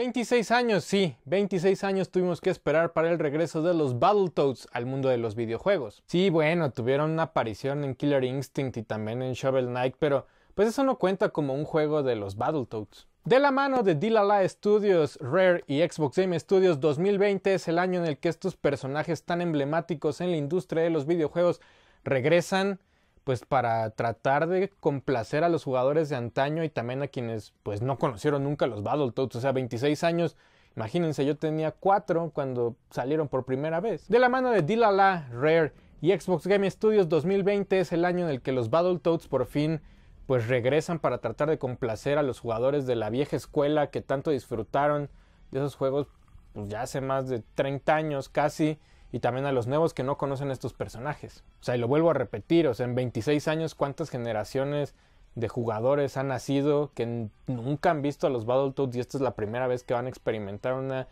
26 años, sí, 26 años tuvimos que esperar para el regreso de los Battletoads al mundo de los videojuegos. Sí, bueno, tuvieron una aparición en Killer Instinct y también en Shovel Knight, pero pues eso no cuenta como un juego de los Battletoads. De la mano de Dilala Studios, Rare y Xbox Game Studios, 2020 es el año en el que estos personajes tan emblemáticos en la industria de los videojuegos regresan pues para tratar de complacer a los jugadores de antaño y también a quienes pues no conocieron nunca los Battletoads, o sea, 26 años. Imagínense, yo tenía 4 cuando salieron por primera vez. De la mano de Dilala, Rare y Xbox Game Studios 2020 es el año en el que los Battletoads por fin pues regresan para tratar de complacer a los jugadores de la vieja escuela que tanto disfrutaron de esos juegos pues ya hace más de 30 años casi y también a los nuevos que no conocen estos personajes. O sea, y lo vuelvo a repetir, o sea, en 26 años cuántas generaciones de jugadores han nacido que nunca han visto a los Battletoads y esta es la primera vez que van a experimentar una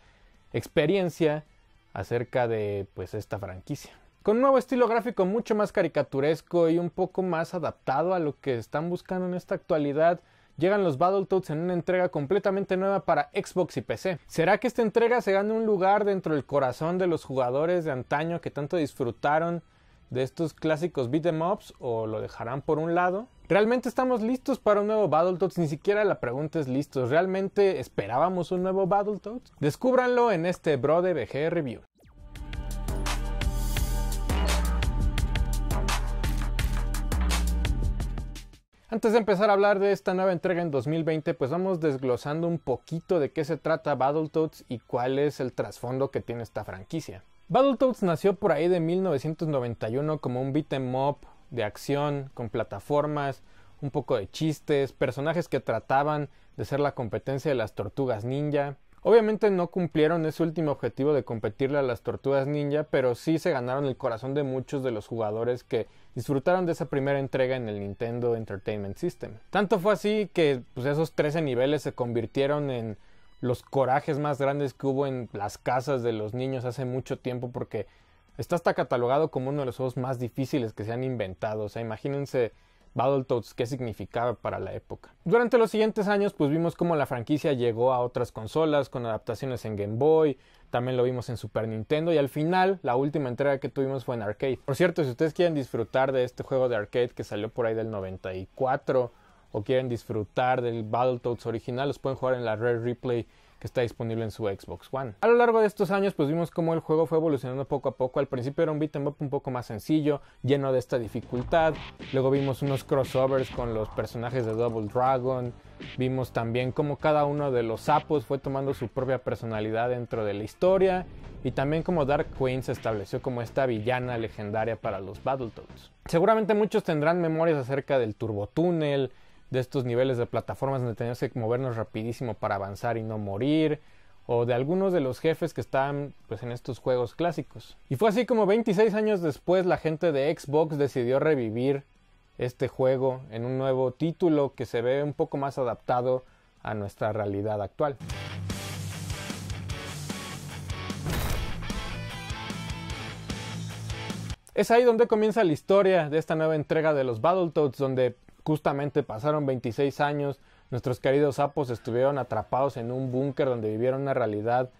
experiencia acerca de pues esta franquicia. Con un nuevo estilo gráfico mucho más caricaturesco y un poco más adaptado a lo que están buscando en esta actualidad, llegan los Battletoads en una entrega completamente nueva para Xbox y PC. ¿Será que esta entrega se gana un lugar dentro del corazón de los jugadores de antaño que tanto disfrutaron de estos clásicos beat'em ups o lo dejarán por un lado? ¿Realmente estamos listos para un nuevo Battletoads? Ni siquiera la pregunta es listos. ¿Realmente esperábamos un nuevo Battletoads? Descúbranlo en este Brode BG Review. Antes de empezar a hablar de esta nueva entrega en 2020, pues vamos desglosando un poquito de qué se trata Battletoads y cuál es el trasfondo que tiene esta franquicia. Battletoads nació por ahí de 1991 como un beat'em up de acción, con plataformas, un poco de chistes, personajes que trataban de ser la competencia de las tortugas ninja, Obviamente no cumplieron ese último objetivo de competirle a las tortugas ninja, pero sí se ganaron el corazón de muchos de los jugadores que disfrutaron de esa primera entrega en el Nintendo Entertainment System. Tanto fue así que pues, esos 13 niveles se convirtieron en los corajes más grandes que hubo en las casas de los niños hace mucho tiempo porque está hasta catalogado como uno de los juegos más difíciles que se han inventado. O sea, imagínense Battletoads qué significaba para la época. Durante los siguientes años pues vimos cómo la franquicia llegó a otras consolas con adaptaciones en Game Boy, también lo vimos en Super Nintendo y al final la última entrega que tuvimos fue en arcade. Por cierto, si ustedes quieren disfrutar de este juego de arcade que salió por ahí del 94 o quieren disfrutar del Battletoads original, los pueden jugar en la Red Replay que está disponible en su Xbox One. A lo largo de estos años pues vimos cómo el juego fue evolucionando poco a poco, al principio era un beat'em up un poco más sencillo, lleno de esta dificultad, luego vimos unos crossovers con los personajes de Double Dragon, vimos también cómo cada uno de los sapos fue tomando su propia personalidad dentro de la historia y también cómo Dark Queen se estableció como esta villana legendaria para los Battletoads. Seguramente muchos tendrán memorias acerca del Turbo Tunnel, de estos niveles de plataformas donde teníamos que movernos rapidísimo para avanzar y no morir, o de algunos de los jefes que están pues, en estos juegos clásicos. Y fue así como 26 años después la gente de Xbox decidió revivir este juego en un nuevo título que se ve un poco más adaptado a nuestra realidad actual. Es ahí donde comienza la historia de esta nueva entrega de los Battletoads, donde Justamente pasaron 26 años, nuestros queridos sapos estuvieron atrapados en un búnker donde vivieron una realidad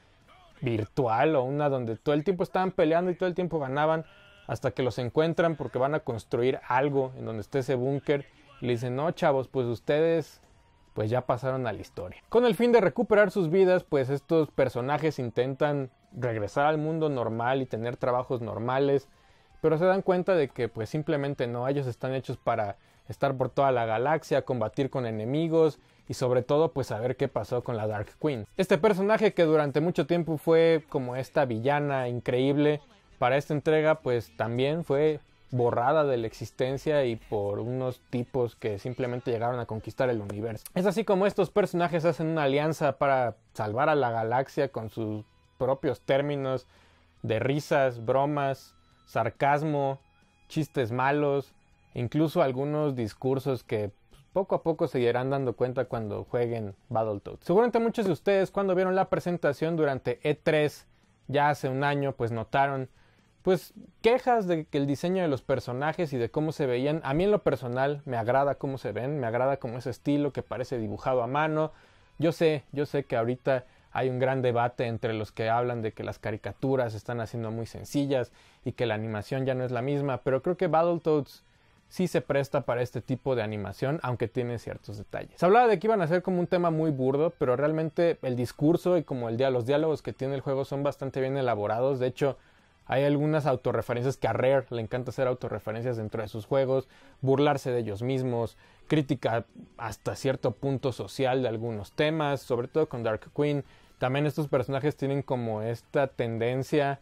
virtual o una donde todo el tiempo estaban peleando y todo el tiempo ganaban hasta que los encuentran porque van a construir algo en donde esté ese búnker y le dicen, no chavos, pues ustedes pues ya pasaron a la historia. Con el fin de recuperar sus vidas, pues estos personajes intentan regresar al mundo normal y tener trabajos normales, pero se dan cuenta de que pues simplemente no, ellos están hechos para estar por toda la galaxia, combatir con enemigos y sobre todo pues saber qué pasó con la Dark Queen. Este personaje que durante mucho tiempo fue como esta villana increíble, para esta entrega pues también fue borrada de la existencia y por unos tipos que simplemente llegaron a conquistar el universo. Es así como estos personajes hacen una alianza para salvar a la galaxia con sus propios términos de risas, bromas, sarcasmo, chistes malos, incluso algunos discursos que poco a poco se dando cuenta cuando jueguen Battletoads. Seguramente muchos de ustedes cuando vieron la presentación durante E3 ya hace un año pues notaron pues quejas de que el diseño de los personajes y de cómo se veían, a mí en lo personal me agrada cómo se ven, me agrada como ese estilo que parece dibujado a mano. Yo sé, yo sé que ahorita hay un gran debate entre los que hablan de que las caricaturas están haciendo muy sencillas y que la animación ya no es la misma, pero creo que Battletoads sí se presta para este tipo de animación, aunque tiene ciertos detalles. Se hablaba de que iban a ser como un tema muy burdo, pero realmente el discurso y como el día, los diálogos que tiene el juego son bastante bien elaborados. De hecho, hay algunas autorreferencias que a Rare le encanta hacer autorreferencias dentro de sus juegos, burlarse de ellos mismos, crítica hasta cierto punto social de algunos temas, sobre todo con Dark Queen. También estos personajes tienen como esta tendencia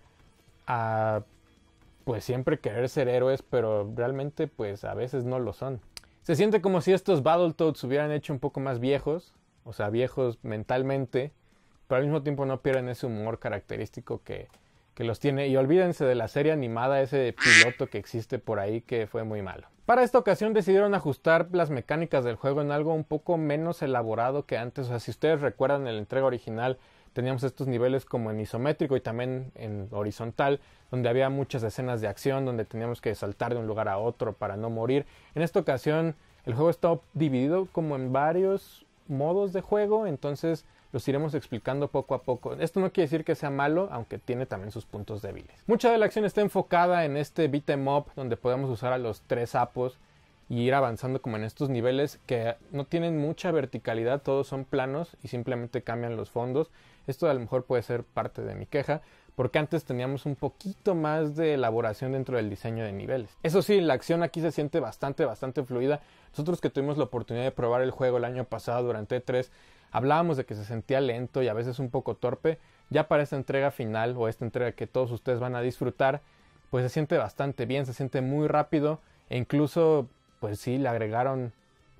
a pues siempre querer ser héroes, pero realmente pues a veces no lo son. Se siente como si estos Battletoads hubieran hecho un poco más viejos, o sea, viejos mentalmente, pero al mismo tiempo no pierden ese humor característico que, que los tiene. Y olvídense de la serie animada, ese piloto que existe por ahí que fue muy malo. Para esta ocasión decidieron ajustar las mecánicas del juego en algo un poco menos elaborado que antes. O sea, si ustedes recuerdan la entrega original, teníamos estos niveles como en isométrico y también en horizontal, donde había muchas escenas de acción, donde teníamos que saltar de un lugar a otro para no morir. En esta ocasión el juego está dividido como en varios modos de juego, entonces los iremos explicando poco a poco. Esto no quiere decir que sea malo, aunque tiene también sus puntos débiles. Mucha de la acción está enfocada en este beat em up, donde podemos usar a los tres sapos y ir avanzando como en estos niveles que no tienen mucha verticalidad, todos son planos y simplemente cambian los fondos. Esto a lo mejor puede ser parte de mi queja, porque antes teníamos un poquito más de elaboración dentro del diseño de niveles. Eso sí, la acción aquí se siente bastante, bastante fluida. Nosotros que tuvimos la oportunidad de probar el juego el año pasado durante E3, hablábamos de que se sentía lento y a veces un poco torpe. Ya para esta entrega final o esta entrega que todos ustedes van a disfrutar, pues se siente bastante bien, se siente muy rápido e incluso, pues sí, le agregaron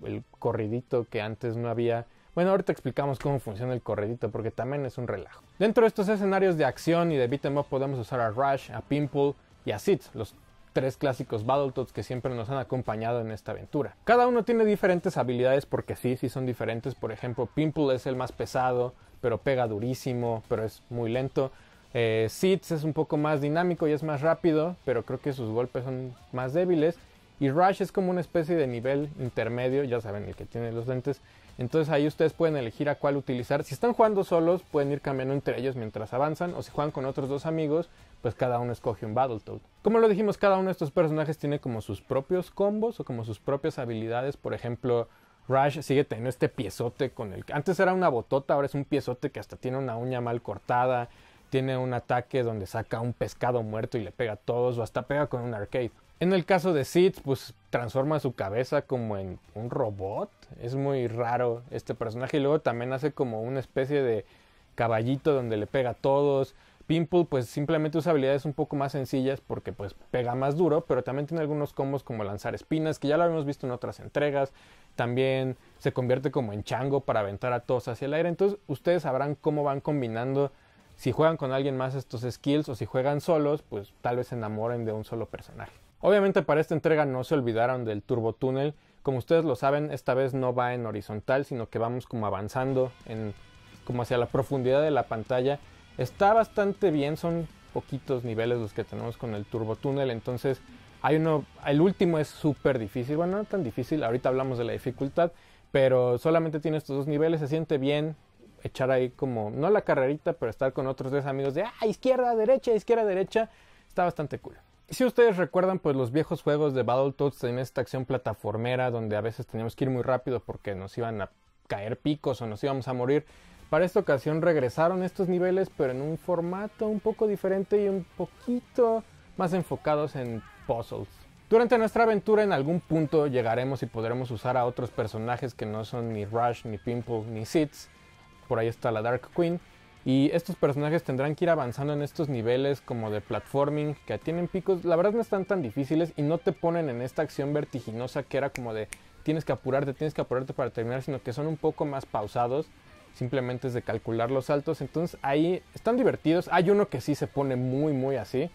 el corridito que antes no había bueno, ahorita explicamos cómo funciona el corredito porque también es un relajo. Dentro de estos escenarios de acción y de beat'em up podemos usar a Rush, a Pimple y a Sid, los tres clásicos Battletoads que siempre nos han acompañado en esta aventura. Cada uno tiene diferentes habilidades porque sí, sí son diferentes. Por ejemplo, Pimple es el más pesado, pero pega durísimo, pero es muy lento. Eh, es un poco más dinámico y es más rápido, pero creo que sus golpes son más débiles. Y Rush es como una especie de nivel intermedio, ya saben, el que tiene los lentes, entonces ahí ustedes pueden elegir a cuál utilizar. Si están jugando solos, pueden ir cambiando entre ellos mientras avanzan. O si juegan con otros dos amigos, pues cada uno escoge un Battletoad. Como lo dijimos, cada uno de estos personajes tiene como sus propios combos o como sus propias habilidades. Por ejemplo, Rush sigue teniendo este piezote con el... que... Antes era una botota, ahora es un piezote que hasta tiene una uña mal cortada. Tiene un ataque donde saca un pescado muerto y le pega a todos o hasta pega con un arcade. En el caso de Seeds, pues transforma su cabeza como en un robot. Es muy raro este personaje. Y luego también hace como una especie de caballito donde le pega a todos. Pimple pues simplemente usa habilidades un poco más sencillas porque pues pega más duro, pero también tiene algunos combos como lanzar espinas, que ya lo habíamos visto en otras entregas. También se convierte como en chango para aventar a todos hacia el aire. Entonces ustedes sabrán cómo van combinando si juegan con alguien más estos skills o si juegan solos, pues tal vez se enamoren de un solo personaje. Obviamente para esta entrega no se olvidaron del turbo túnel, como ustedes lo saben esta vez no va en horizontal sino que vamos como avanzando como hacia la profundidad de la pantalla. Está bastante bien, son poquitos niveles los que tenemos con el turbo túnel, entonces hay uno, el último es súper difícil, bueno no tan difícil, ahorita hablamos de la dificultad, pero solamente tiene estos dos niveles, se siente bien, echar ahí como, no la carrerita, pero estar con otros tres amigos de, ah, izquierda, derecha, izquierda, derecha, está bastante cool. Si ustedes recuerdan, pues los viejos juegos de Battletoads en esta acción plataformera donde a veces teníamos que ir muy rápido porque nos iban a caer picos o nos íbamos a morir. Para esta ocasión regresaron estos niveles, pero en un formato un poco diferente y un poquito más enfocados en puzzles. Durante nuestra aventura en algún punto llegaremos y podremos usar a otros personajes que no son ni Rush, ni Pimple, ni Sitz. Por ahí está la Dark Queen y estos personajes tendrán que ir avanzando en estos niveles como de platforming que tienen picos. La verdad no están tan difíciles y no te ponen en esta acción vertiginosa que era como de tienes que apurarte, tienes que apurarte para terminar, sino que son un poco más pausados. Simplemente es de calcular los saltos. Entonces ahí están divertidos. Hay uno que sí se pone muy, muy así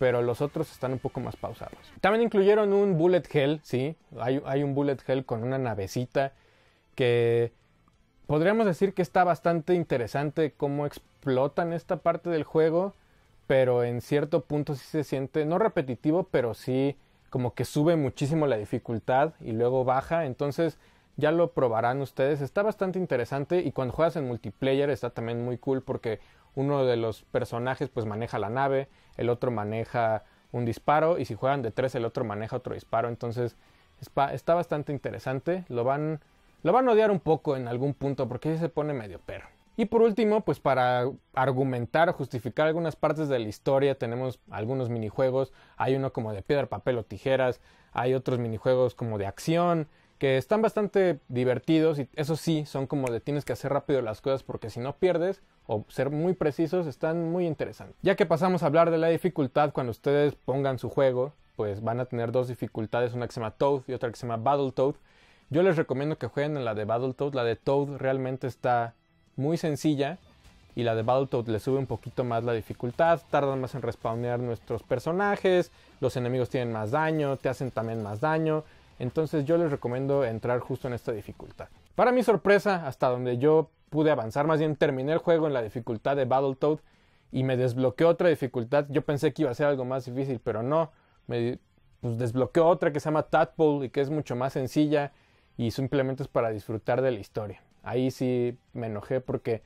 pero los otros están un poco más pausados. También incluyeron un bullet hell, sí, hay, hay, un bullet hell con una navecita que podríamos decir que está bastante interesante cómo explotan esta parte del juego, pero en cierto punto sí se siente, no repetitivo, pero sí como que sube muchísimo la dificultad y luego baja, entonces ya lo probarán ustedes, está bastante interesante y cuando juegas en multiplayer está también muy cool porque uno de los personajes pues maneja la nave, el otro maneja un disparo y si juegan de tres el otro maneja otro disparo, entonces está bastante interesante, lo van lo van a odiar un poco en algún punto porque se pone medio perro. Y por último, pues para argumentar o justificar algunas partes de la historia tenemos algunos minijuegos. Hay uno como de piedra, papel o tijeras. Hay otros minijuegos como de acción que están bastante divertidos y eso sí, son como de tienes que hacer rápido las cosas porque si no pierdes o ser muy precisos están muy interesantes. Ya que pasamos a hablar de la dificultad cuando ustedes pongan su juego, pues van a tener dos dificultades, una que se llama Toad y otra que se llama Battle Toad. Yo les recomiendo que jueguen en la de Toad. La de Toad realmente está muy sencilla. Y la de Toad le sube un poquito más la dificultad. Tardan más en respawnear nuestros personajes. Los enemigos tienen más daño. Te hacen también más daño. Entonces yo les recomiendo entrar justo en esta dificultad. Para mi sorpresa, hasta donde yo pude avanzar, más bien terminé el juego en la dificultad de Battletoad y me desbloqueó otra dificultad. Yo pensé que iba a ser algo más difícil, pero no. Me pues, desbloqueó otra que se llama Tadpole y que es mucho más sencilla y simplemente es para disfrutar de la historia. Ahí sí me enojé porque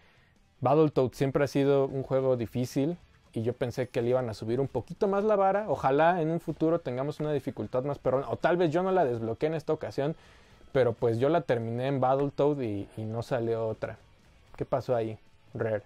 Battletoads siempre ha sido un juego difícil y yo pensé que le iban a subir un poquito más la vara. Ojalá en un futuro tengamos una dificultad más perrona o tal vez yo no la desbloqueé en esta ocasión, pero pues yo la terminé en Battletoad y, y no salió otra. ¿Qué pasó ahí, Rare?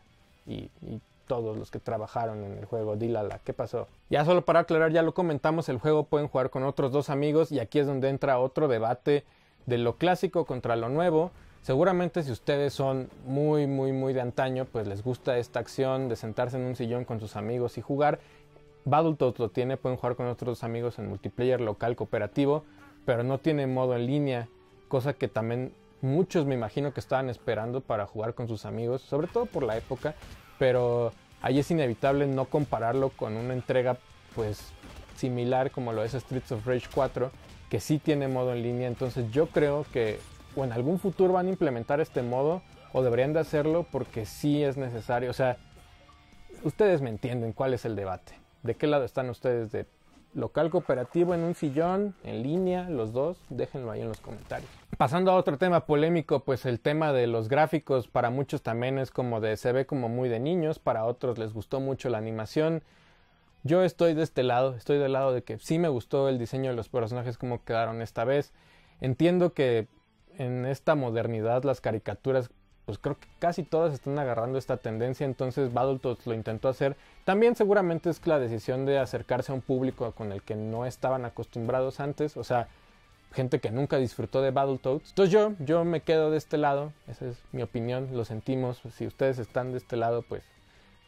y, y todos los que trabajaron en el juego. Dilala, ¿qué pasó? Ya solo para aclarar, ya lo comentamos, el juego pueden jugar con otros dos amigos y aquí es donde entra otro debate de lo clásico contra lo nuevo. Seguramente si ustedes son muy, muy, muy de antaño, pues les gusta esta acción de sentarse en un sillón con sus amigos y jugar. Battletoads lo tiene, pueden jugar con otros amigos en multiplayer local cooperativo, pero no tiene modo en línea, cosa que también muchos me imagino que estaban esperando para jugar con sus amigos, sobre todo por la época, pero ahí es inevitable no compararlo con una entrega pues similar como lo es Streets of Rage 4, que sí tiene modo en línea. Entonces yo creo que o en algún futuro van a implementar este modo o deberían de hacerlo porque sí es necesario. O sea, ustedes me entienden cuál es el debate. ¿De qué lado están ustedes? ¿De local cooperativo en un sillón, en línea, los dos? Déjenlo ahí en los comentarios. Pasando a otro tema polémico, pues el tema de los gráficos para muchos también es como de se ve como muy de niños, para otros les gustó mucho la animación. Yo estoy de este lado, estoy del lado de que sí me gustó el diseño de los personajes como quedaron esta vez. Entiendo que en esta modernidad las caricaturas pues creo que casi todas están agarrando esta tendencia, entonces Battletoads lo intentó hacer. También seguramente es la decisión de acercarse a un público con el que no estaban acostumbrados antes, o sea, gente que nunca disfrutó de Battletoads. Entonces yo, yo me quedo de este lado, esa es mi opinión, lo sentimos, si ustedes están de este lado, pues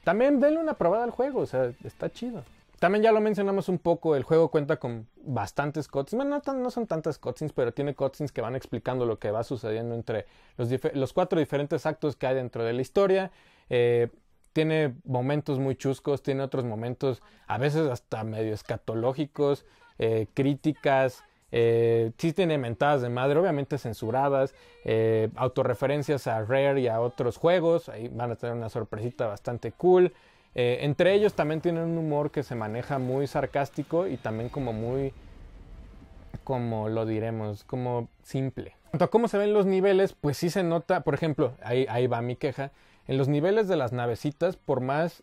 también denle una probada al juego, o sea, está chido. También ya lo mencionamos un poco, el juego cuenta con bastantes cutscenes. no, son tantas cutscenes, pero tiene cutscenes que van explicando lo que va sucediendo entre los, cuatro diferentes actos que hay dentro de la historia. Eh, tiene momentos muy chuscos, tiene otros momentos a veces hasta medio escatológicos, eh, críticas, si eh, sí tiene mentadas de madre, obviamente censuradas, eh, autorreferencias a Rare y a otros juegos, ahí van a tener una sorpresita bastante cool. Eh, entre ellos también tienen un humor que se maneja muy sarcástico y también como muy, como lo diremos, como simple. En cuanto a cómo se ven los niveles, pues sí se nota, por ejemplo, ahí, ahí va mi queja, en los niveles de las navecitas, por más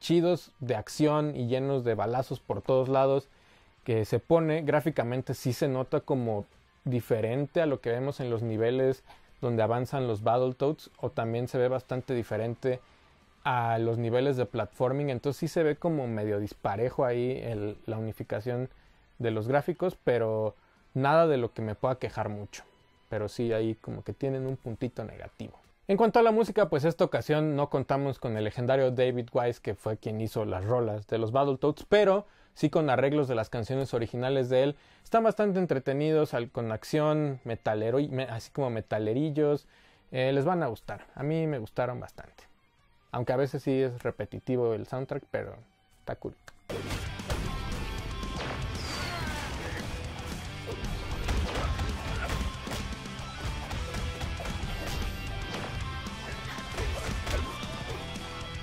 chidos de acción y llenos de balazos por todos lados, que se pone, gráficamente sí se nota como diferente a lo que vemos en los niveles donde avanzan los Battletoads o también se ve bastante diferente a los niveles de platforming, entonces sí se ve como medio disparejo ahí la unificación de los gráficos, pero nada de lo que me pueda quejar mucho. Pero sí ahí como que tienen un puntito negativo. En cuanto a la música, pues esta ocasión no contamos con el legendario David Wise, que fue quien hizo las rolas de los Battletoads, pero sí con arreglos de las canciones originales de él. Están bastante entretenidos, con acción, metalero, así como metalerillos. Eh, les van a gustar, a mí me gustaron bastante. Aunque a veces sí es repetitivo el soundtrack, pero está cool.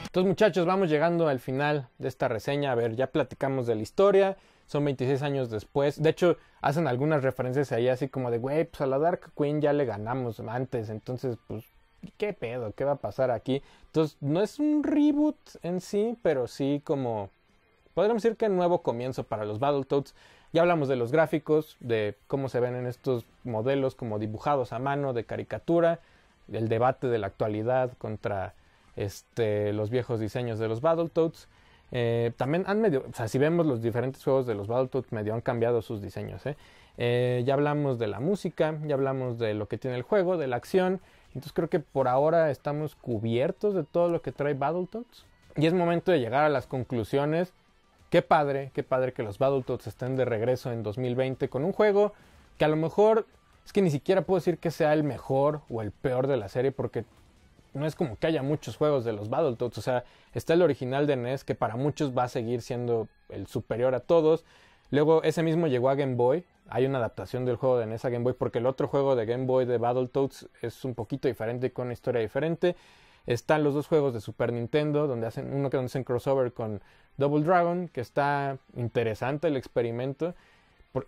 Entonces muchachos, vamos llegando al final de esta reseña. A ver, ya platicamos de la historia. Son 26 años después. De hecho, hacen algunas referencias ahí así como de, güey, pues a la Dark Queen ya le ganamos antes. Entonces, pues, ¿qué pedo? ¿Qué va a pasar aquí? Entonces, no es un reboot en sí, pero sí como... Podríamos decir que nuevo comienzo para los Battletoads. Ya hablamos de los gráficos, de cómo se ven en estos modelos como dibujados a mano, de caricatura, el debate de la actualidad contra este, los viejos diseños de los Battletoads. Eh, también han medio, o sea, si vemos los diferentes juegos de los Battletoads, medio han cambiado sus diseños. ¿eh? Eh, ya hablamos de la música, ya hablamos de lo que tiene el juego, de la acción. Entonces creo que por ahora estamos cubiertos de todo lo que trae Battletoads. Y es momento de llegar a las conclusiones. Qué padre, qué padre que los Battletoads estén de regreso en 2020 con un juego que a lo mejor es que ni siquiera puedo decir que sea el mejor o el peor de la serie porque no es como que haya muchos juegos de los Battletoads. O sea, está el original de NES que para muchos va a seguir siendo el superior a todos. Luego ese mismo llegó a Game Boy. Hay una adaptación del juego de NES a Game Boy porque el otro juego de Game Boy de Battletoads es un poquito diferente y con una historia diferente. Están los dos juegos de Super Nintendo, donde hacen uno que hacen crossover con Double Dragon, que está interesante el experimento.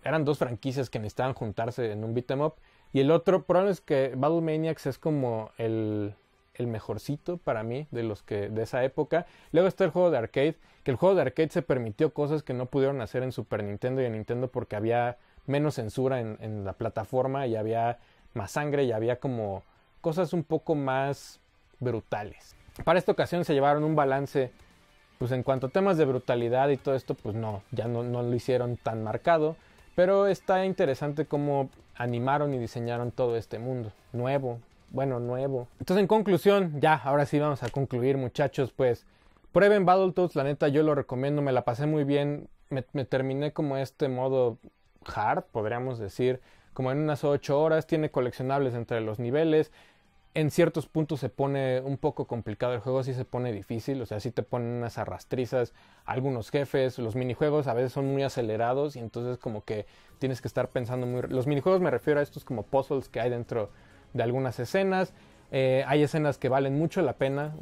eran dos franquicias que necesitaban juntarse en un beat'em up. Y el otro, problema es que Battle Maniacs es como el, el mejorcito para mí de los que de esa época. Luego está el juego de arcade, que el juego de arcade se permitió cosas que no pudieron hacer en Super Nintendo y en Nintendo porque había menos censura en, la plataforma y había más sangre y había como cosas un poco más brutales. Para esta ocasión se llevaron un balance, pues en cuanto a temas de brutalidad y todo esto, pues no, ya no, no lo hicieron tan marcado. Pero está interesante cómo animaron y diseñaron todo este mundo nuevo, bueno, nuevo. Entonces, en conclusión, ya, ahora sí vamos a concluir, muchachos, pues prueben Battletoads, la neta yo lo recomiendo, me la pasé muy bien, me, terminé como este modo hard, podríamos decir, como en unas 8 horas, tiene coleccionables entre los niveles, en ciertos puntos se pone un poco complicado el juego, sí se pone difícil, o sea, sí te ponen unas arrastrizas, algunos jefes, los minijuegos a veces son muy acelerados y entonces como que tienes que estar pensando muy... Los minijuegos me refiero a estos como puzzles que hay dentro de algunas escenas. Eh, hay escenas que valen mucho la pena.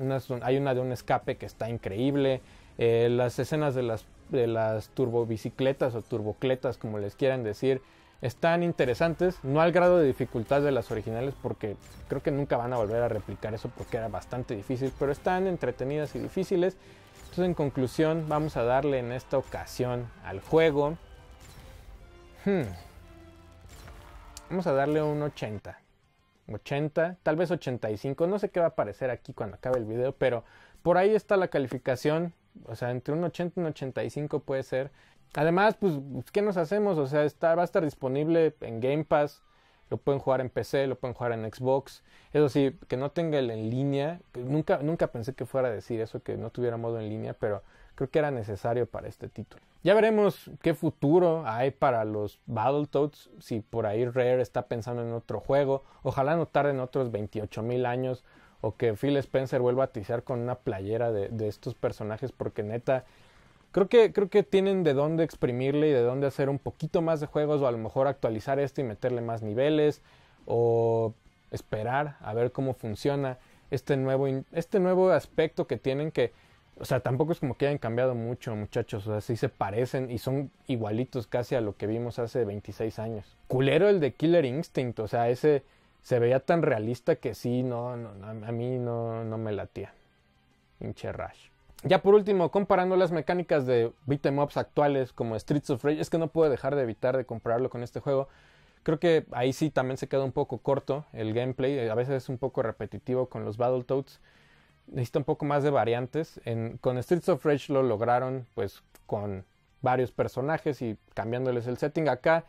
hay una de un escape que está increíble. Eh, las escenas de las, de las turbobicicletas o turbocletas, como les quieran decir, están interesantes. No al grado de dificultad de las originales, porque creo que nunca van a volver a replicar eso porque era bastante difícil, pero están entretenidas y difíciles. Entonces, en conclusión, vamos a darle en esta ocasión al juego. Hmm. Vamos a darle un 80. 80, tal vez 85, no sé qué va a aparecer aquí cuando acabe el video, pero por ahí está la calificación, o sea, entre un 80 y un 85 puede ser. Además, pues, ¿qué nos hacemos? O sea, está, va a estar disponible en Game Pass, lo pueden jugar en PC, lo pueden jugar en Xbox. Eso sí, que no tenga el en línea, nunca, nunca pensé que fuera a decir eso, que no tuviera modo en línea, pero creo que era necesario para este título. Ya veremos qué futuro hay para los Battletoads, si por ahí Rare está pensando en otro juego, ojalá no en otros 28 mil años o que Phil Spencer vuelva a atizar con una playera de, estos personajes porque neta creo que creo que tienen de dónde exprimirle y de dónde hacer un poquito más de juegos o a lo mejor actualizar esto y meterle más niveles o esperar a ver cómo funciona este nuevo este nuevo aspecto que tienen que o sea, tampoco es como que hayan cambiado mucho, muchachos. O sea, sí se parecen y son igualitos casi a lo que vimos hace 26 años. Culero el de Killer Instinct. O sea, ese se veía tan realista que sí, no, no a mí no, no me latía. Hinche Rush. Ya por último, comparando las mecánicas de beat'em ups actuales como Streets of Rage, es que no puedo dejar de evitar de compararlo con este juego. Creo que ahí sí también se queda un poco corto el gameplay, a veces es un poco repetitivo con los Battletoads necesita un poco más de variantes. En, con Streets of Rage lo lograron pues con varios personajes y cambiándoles el setting. Acá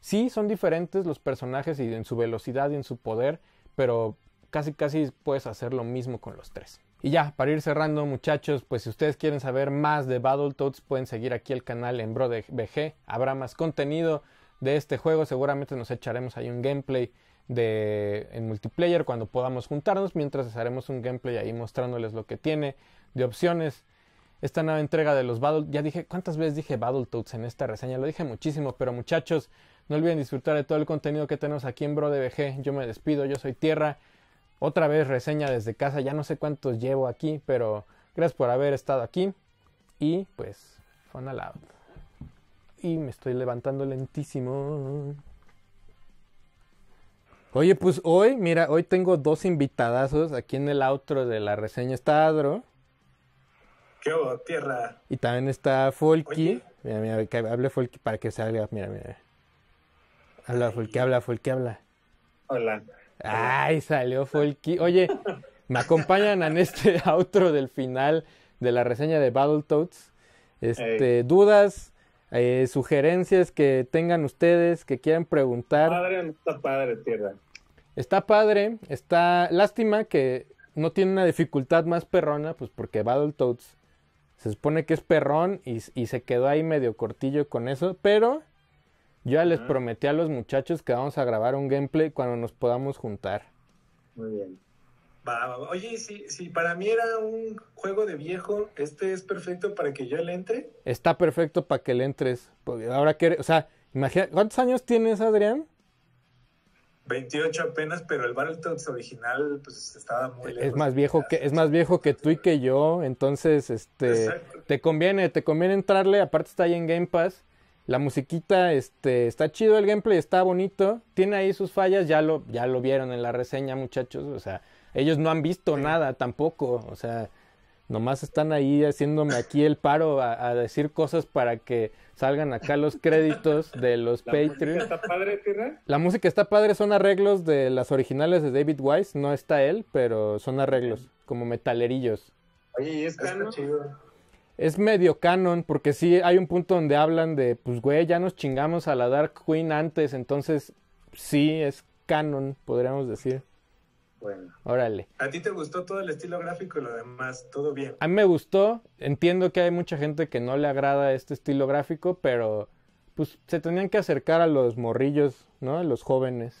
sí son diferentes los personajes y en su velocidad y en su poder, pero casi casi puedes hacer lo mismo con los tres. Y ya, para ir cerrando muchachos, pues si ustedes quieren saber más de Battletoads pueden seguir aquí el canal en BG habrá más contenido de este juego, seguramente nos echaremos ahí un gameplay de, en multiplayer cuando podamos juntarnos, mientras haremos un gameplay ahí mostrándoles lo que tiene de opciones. Esta nueva entrega de los Battle... Ya dije, ¿cuántas veces dije Battletoads en esta reseña? Lo dije muchísimo, pero muchachos, no olviden disfrutar de todo el contenido que tenemos aquí en BroDBG. Yo me despido, yo soy Tierra. Otra vez reseña desde casa, ya no sé cuántos llevo aquí, pero gracias por haber estado aquí. Y pues, fun Y me estoy levantando lentísimo. Oye, pues hoy, mira, hoy tengo dos invitadazos aquí en el outro de la reseña. Está Adro. ¿Qué hubo, tierra? Y también está Folky. Mira, mira, que hable Folky para que salga. Mira, mira. Habla Folky, habla Folky, habla. Hola. Ay, salió Folky. Oye, me acompañan en este outro del final de la reseña de Battletoads. Este, dudas, eh, sugerencias que tengan ustedes, que quieran preguntar. Padre, está padre, tierra. Está padre, está. Lástima que no tiene una dificultad más perrona, pues porque Battletoads se supone que es perrón y, se quedó ahí medio cortillo con eso, pero. Yo ya les prometí a los muchachos que vamos a grabar un gameplay cuando nos podamos juntar. Muy bien. Oye, si, para mí era un juego de viejo, este es perfecto para que yo le entre. Está perfecto para que le entres. ahora que, o sea, imagina, ¿cuántos años tienes, Adrián? 28 apenas, pero el Battletoads original pues estaba muy lejos. Es más viejo que es más viejo que tú y que yo, entonces este te conviene, te conviene entrarle, aparte está ahí en Game Pass. La musiquita este está chido el gameplay, está bonito, tiene ahí sus fallas, ya lo ya lo vieron en la reseña, muchachos, o sea, ellos no han visto nada tampoco, o sea, nomás están ahí haciéndome aquí el paro a, decir cosas para que salgan acá los créditos de los Patreon. ¿La música está padre, La música está padre, son arreglos de las originales de David Wise, no está él, pero son arreglos, como metalerillos. Oye, es canon? Es medio canon, porque sí hay un punto donde hablan de, pues güey, ya nos chingamos a la Dark Queen antes, entonces sí es canon, podríamos decir. Bueno. Órale. ¿A ti te gustó todo el estilo gráfico y lo demás? ¿Todo bien? A mí me gustó. Entiendo que hay mucha gente que no le agrada este estilo gráfico, pero pues se tenían que acercar a los morrillos, ¿no? A los jóvenes.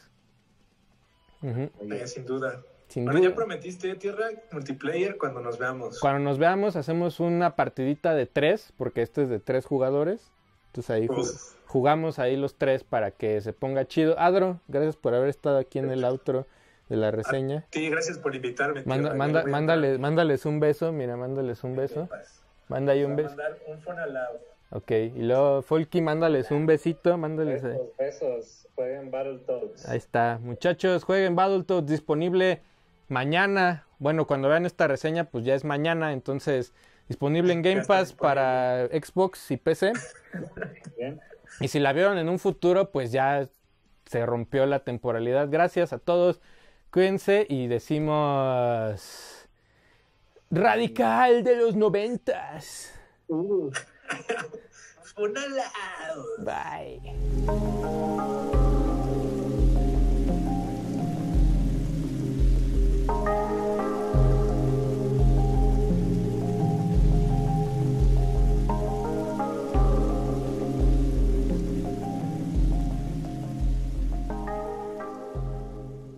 Eh, sin duda. Sin bueno, ya prometiste, Tierra, multiplayer cuando nos veamos. Cuando nos veamos hacemos una partidita de tres, porque este es de tres jugadores. Entonces ahí jugamos ahí los tres para que se ponga chido. Adro, gracias por haber estado aquí en el outro de la ah, reseña. Sí, gracias por invitarme. mándales, mándales un beso, mira, mándales un beso. Manda ahí un beso. un Ok, y luego Folky, mándales un besito, mándales. Besos, besos, jueguen Ahí está, muchachos, jueguen Battletoads disponible mañana. Bueno, cuando vean esta reseña, pues ya es mañana, entonces disponible en Game Pass para Xbox y PC. Y si la vieron en un futuro, pues ya se rompió la temporalidad. Gracias a todos. Cuídense y decimos. Radical de los noventas. Uh. Un Bye.